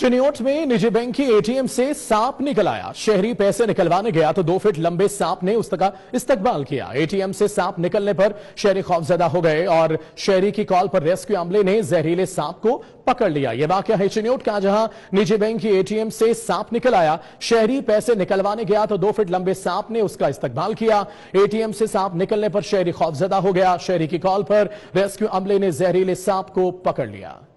चिन्योट में निजी बैंक की एटीएम से सांप निकल आया शहरी पैसे निकलवाने गया तो दो फीट लंबे सांप ने उसका इस्तकबाल किया एटीएम से सांप निकलने पर शहरी खौफजदा हो गए और शहरी की कॉल पर रेस्क्यू अमले ने जहरीले सांप को पकड़ लिया यह वाक्य है चिनियोट का जहां निजी बैंक की एटीएम से सांप निकल आया शहरी पैसे निकलवाने गया तो दो फीट लंबे सांप ने उसका इस्तकबाल किया एटीएम से सांप निकलने पर शहरी खौफजदा हो गया शहरी की कॉल पर रेस्क्यू अमले ने जहरीले सांप को पकड़ लिया